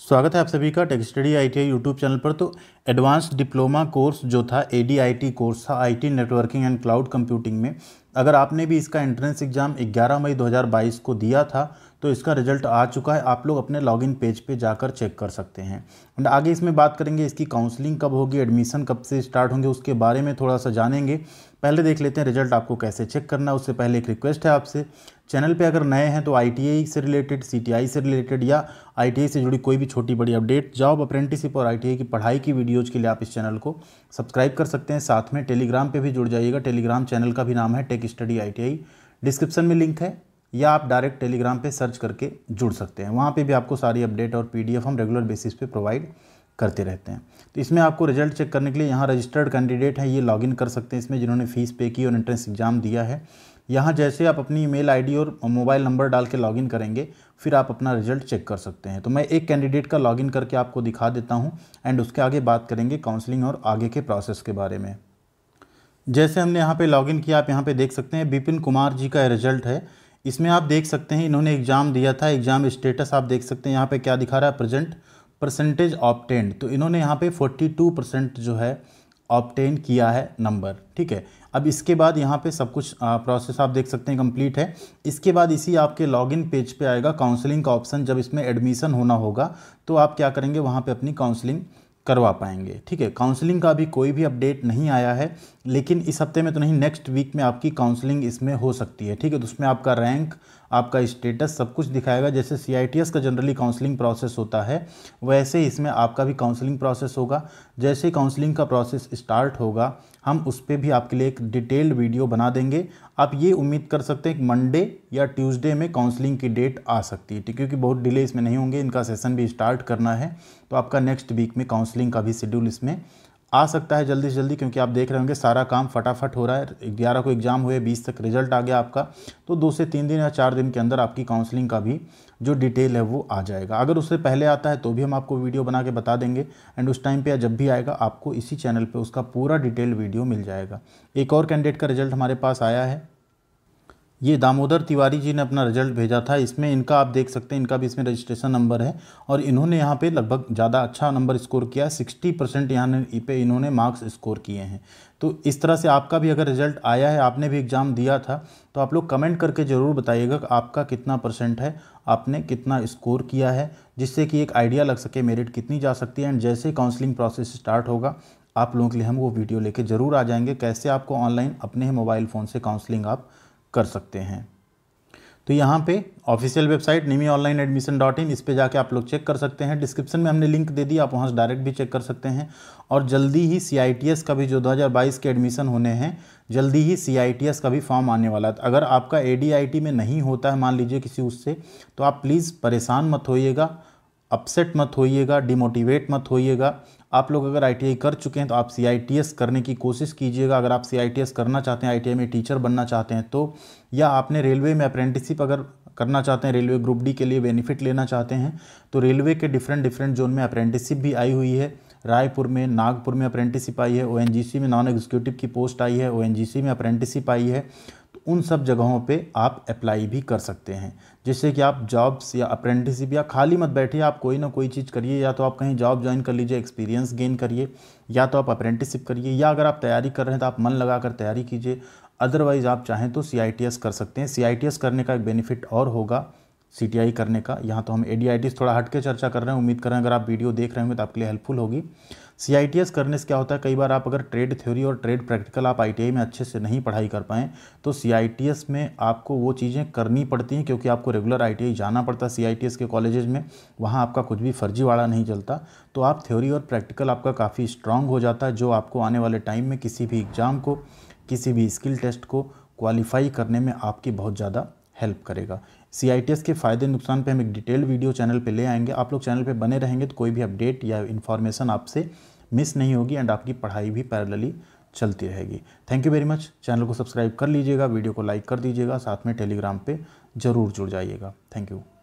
स्वागत है आप सभी का tech study I T YouTube channel पर तो एडवांस डिप्लोमा कोर्स जो था A D I T course था I T networking and cloud computing में अगर आपने भी इसका एंट्रेंस एग्ज़ाम 11 मई 2022 को दिया था तो इसका रिजल्ट आ चुका है आप लोग अपने लॉगिन पेज पे जाकर चेक कर सकते हैं एंड आगे इसमें बात करेंगे इसकी काउंसलिंग कब होगी एडमिशन कब से स्टार्ट होंगे उसके बारे में थोड़ा सा जानेंगे पहले देख लेते हैं रिजल्ट आपको कैसे चेक करना है उससे पहले एक रिक्वेस्ट है आपसे चैनल पे अगर नए हैं तो आई से रिलेटेड सी से रिलेटेड या आई से जुड़ी कोई भी छोटी बड़ी अपडेट जॉब अप्रेंटिसिप और आई की पढ़ाई की वीडियोज़ के लिए आप इस चैनल को सब्सक्राइब कर सकते हैं साथ में टेलीग्राम पर भी जुड़ जाइएगा टेलीग्राम चैनल का भी नाम है टेक स्टडी आई डिस्क्रिप्शन में लिंक है या आप डायरेक्ट टेलीग्राम पे सर्च करके जुड़ सकते हैं वहाँ पे भी आपको सारी अपडेट और पीडीएफ हम रेगुलर बेसिस पे प्रोवाइड करते रहते हैं तो इसमें आपको रिजल्ट चेक करने के लिए यहाँ रजिस्टर्ड कैंडिडेट हैं ये लॉगिन कर सकते हैं इसमें जिन्होंने फ़ीस पे की और एंट्रेंस एग्ज़ाम दिया है यहाँ जैसे आप अपनी ई मेल और मोबाइल नंबर डाल के लॉगिन करेंगे फिर आप अपना रिजल्ट चेक कर सकते हैं तो मैं एक कैंडिडेट का लॉगिन करके आपको दिखा देता हूँ एंड उसके आगे बात करेंगे काउंसलिंग और आगे के प्रोसेस के बारे में जैसे हमने यहाँ पे लॉगिन किया आप यहाँ पे देख सकते हैं बिपिन कुमार जी का रिजल्ट है इसमें आप देख सकते हैं इन्होंने एग्ज़ाम दिया था एग्ज़ाम स्टेटस आप देख सकते हैं यहाँ पे क्या दिखा रहा है प्रेजेंट परसेंटेज ऑप्टेंड तो इन्होंने यहाँ पे 42 परसेंट जो है ऑप्टेन किया है नंबर ठीक है अब इसके बाद यहाँ पे सब कुछ आ, प्रोसेस आप देख सकते हैं कंप्लीट है इसके बाद इसी आपके लॉगिन पेज पे आएगा काउंसलिंग का ऑप्शन जब इसमें एडमिशन होना होगा तो आप क्या करेंगे वहाँ पे अपनी काउंसलिंग करवा पाएंगे ठीक है काउंसलिंग का अभी कोई भी अपडेट नहीं आया है लेकिन इस हफ्ते में तो नहीं नेक्स्ट वीक में आपकी काउंसलिंग इसमें हो सकती है ठीक है तो उसमें आपका रैंक आपका स्टेटस सब कुछ दिखाएगा जैसे सी का जनरली काउंसलिंग प्रोसेस होता है वैसे इसमें आपका भी काउंसलिंग प्रोसेस होगा जैसे काउंसलिंग का प्रोसेस स्टार्ट होगा हम उस पर भी आपके लिए एक डिटेल्ड वीडियो बना देंगे आप ये उम्मीद कर सकते हैं कि मंडे या ट्यूसडे में काउंसलिंग की डेट आ सकती है ठीक क्योंकि बहुत डिले इसमें नहीं होंगे इनका सेशन भी स्टार्ट करना है तो आपका नेक्स्ट वीक में काउंसलिंग का भी शेड्यूल इसमें आ सकता है जल्दी से जल्दी क्योंकि आप देख रहे होंगे सारा काम फटाफट हो रहा है ग्यारह को एग्ज़ाम हुए बीस तक रिजल्ट आ गया आपका तो दो से तीन दिन या चार दिन के अंदर आपकी काउंसलिंग का भी जो डिटेल है वो आ जाएगा अगर उससे पहले आता है तो भी हम आपको वीडियो बना के बता देंगे एंड उस टाइम पे या जब भी आएगा आपको इसी चैनल पे उसका पूरा डिटेल वीडियो मिल जाएगा एक और कैंडिडेट का रिजल्ट हमारे पास आया है ये दामोदर तिवारी जी ने अपना रिजल्ट भेजा था इसमें इनका आप देख सकते हैं इनका भी इसमें रजिस्ट्रेशन नंबर है और इन्होंने यहाँ पे लगभग ज़्यादा अच्छा नंबर स्कोर किया सिक्सटी परसेंट यहाँ पे इन्होंने मार्क्स स्कोर किए हैं तो इस तरह से आपका भी अगर रिजल्ट आया है आपने भी एग्ज़ाम दिया था तो आप लोग कमेंट करके ज़रूर बताइएगा कि आपका कितना परसेंट है आपने कितना स्कोर किया है जिससे कि एक आइडिया लग सके मेरिट कितनी जा सकती है एंड जैसे काउंसलिंग प्रोसेस स्टार्ट होगा आप लोगों के लिए हम वो वीडियो लेके ज़रूर आ जाएंगे कैसे आपको ऑनलाइन अपने ही मोबाइल फ़ोन से काउंसलिंग आप कर सकते हैं तो यहाँ पे official website NIMI online admission dot in इस पर जाके आप लोग चेक कर सकते हैं डिस्क्रिप्शन में हमने लिंक दे दी आप वहाँ से डायरेक्ट भी चेक कर सकते हैं और जल्दी ही सी का भी जो 2022 के एडमिशन होने हैं जल्दी ही सी का भी फॉर्म आने वाला है तो अगर आपका ए में नहीं होता है मान लीजिए किसी उससे तो आप प्लीज़ परेशान मत होइएगा अपसेट मत होइएगा डिमोटिवेट मत होइएगा आप लोग अगर आईटीआई कर चुके हैं तो आप सीआईटीएस करने की कोशिश कीजिएगा अगर आप सीआईटीएस करना चाहते हैं आईटीआई में टीचर बनना चाहते हैं तो या आपने रेलवे में अप्रेंटिसिप अगर करना चाहते हैं रेलवे ग्रुप डी के लिए बेनिफिट लेना चाहते हैं तो रेलवे के डिफरेंट डिफरेंट जोन में अप्रेंटिसिप भी आई हुई है रायपुर में नागपुर में अप्रेंटिसिप आई है ओ में नॉन एग्जीक्यूटिव की पोस्ट आई है ओ में अप्रेंटिसिप आई है उन सब जगहों पे आप अप्लाई भी कर सकते हैं जिससे कि आप जॉब्स या अप्रेंटिसिप या खाली मत बैठिए आप कोई ना कोई चीज़ करिए या तो आप कहीं जॉब ज्वाइन कर लीजिए एक्सपीरियंस गेन करिए या तो आप अप्रेंटिसिप करिए या अगर आप तैयारी कर रहे हैं तो आप मन लगा कर तैयारी कीजिए अदरवाइज़ आप चाहें तो सी कर सकते हैं सी करने का एक बेनिफिट और होगा सी करने का यहाँ तो हम ए थोड़ा हट के चर्चा कर रहे हैं उम्मीद करें अगर आप वीडियो देख रहे होंगे तो आपके लिए हेल्पफुल होगी सी करने से क्या होता है कई बार आप अगर ट्रेड थ्योरी और ट्रेड प्रैक्टिकल आप आई में अच्छे से नहीं पढ़ाई कर पाएँ तो सी में आपको वो चीज़ें करनी पड़ती हैं क्योंकि आपको रेगुलर आई जाना पड़ता है सी के कॉलेजेज में वहाँ आपका कुछ भी फर्जीवाड़ा नहीं चलता तो आप थ्योरी और प्रैक्टिकल आपका काफ़ी स्ट्रांग हो जाता है जो आपको आने वाले टाइम में किसी भी एग्ज़ाम को किसी भी स्किल टेस्ट को क्वालिफाई करने में आपकी बहुत ज़्यादा हेल्प करेगा सी के फ़ायदे नुकसान पे हम एक डिटेल वीडियो चैनल पे ले आएंगे आप लोग चैनल पे बने रहेंगे तो कोई भी अपडेट या इन्फॉर्मेशन आपसे मिस नहीं होगी एंड आपकी पढ़ाई भी पैरेलली चलती रहेगी thank you very much channel को सब्सक्राइब कर लीजिएगा वीडियो को लाइक कर दीजिएगा साथ में टेलीग्राम पर ज़रूर जुड़ जाइएगा थैंक यू